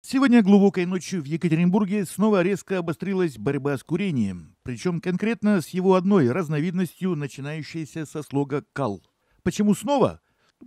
Сегодня глубокой ночью в Екатеринбурге снова резко обострилась борьба с курением, причем конкретно с его одной разновидностью, начинающейся со слога «кал». Почему снова?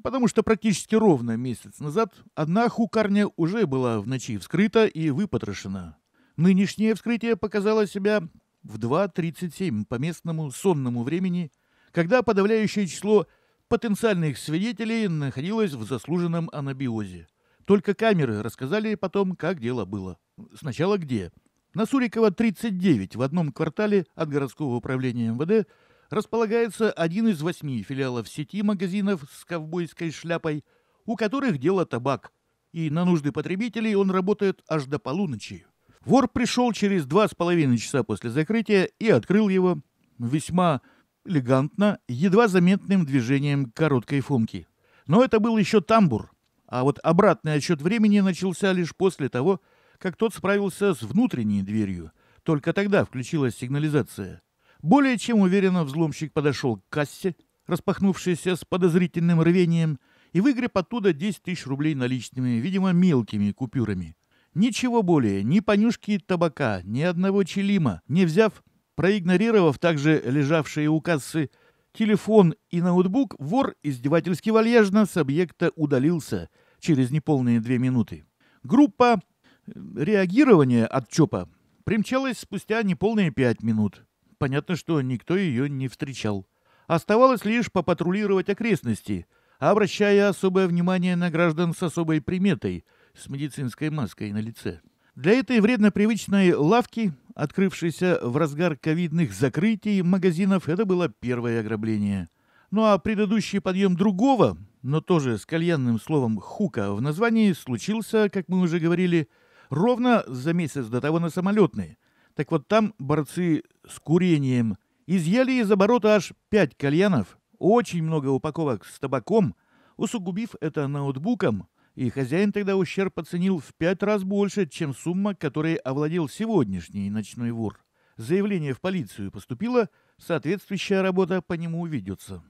Потому что практически ровно месяц назад одна хукарня уже была в ночи вскрыта и выпотрошена. Нынешнее вскрытие показало себя в 2.37 по местному сонному времени, когда подавляющее число потенциальных свидетелей находилось в заслуженном анабиозе – только камеры рассказали потом, как дело было. Сначала где. На Сурикова 39 в одном квартале от городского управления МВД располагается один из восьми филиалов сети магазинов с ковбойской шляпой, у которых дело табак. И на нужды потребителей он работает аж до полуночи. Вор пришел через два с половиной часа после закрытия и открыл его весьма элегантно, едва заметным движением короткой фомки. Но это был еще тамбур. А вот обратный отсчет времени начался лишь после того, как тот справился с внутренней дверью. Только тогда включилась сигнализация. Более чем уверенно взломщик подошел к кассе, распахнувшейся с подозрительным рвением, и выгреб оттуда 10 тысяч рублей наличными, видимо, мелкими купюрами. Ничего более, ни понюшки табака, ни одного челима, не взяв, проигнорировав также лежавшие у кассы телефон и ноутбук, вор издевательски вальяжно с объекта удалился через неполные две минуты. Группа э, реагирования от ЧОПа примчалась спустя неполные пять минут. Понятно, что никто ее не встречал. Оставалось лишь попатрулировать окрестности, обращая особое внимание на граждан с особой приметой, с медицинской маской на лице. Для этой вредно-привычной лавки, открывшейся в разгар ковидных закрытий магазинов, это было первое ограбление. Ну а предыдущий подъем другого, но тоже с кальянным словом «хука» в названии, случился, как мы уже говорили, ровно за месяц до того на самолетной. Так вот там борцы с курением изъяли из оборота аж 5 кальянов, очень много упаковок с табаком, усугубив это ноутбуком – и хозяин тогда ущерб оценил в пять раз больше, чем сумма, которой овладел сегодняшний ночной вор. Заявление в полицию поступило, соответствующая работа по нему ведется.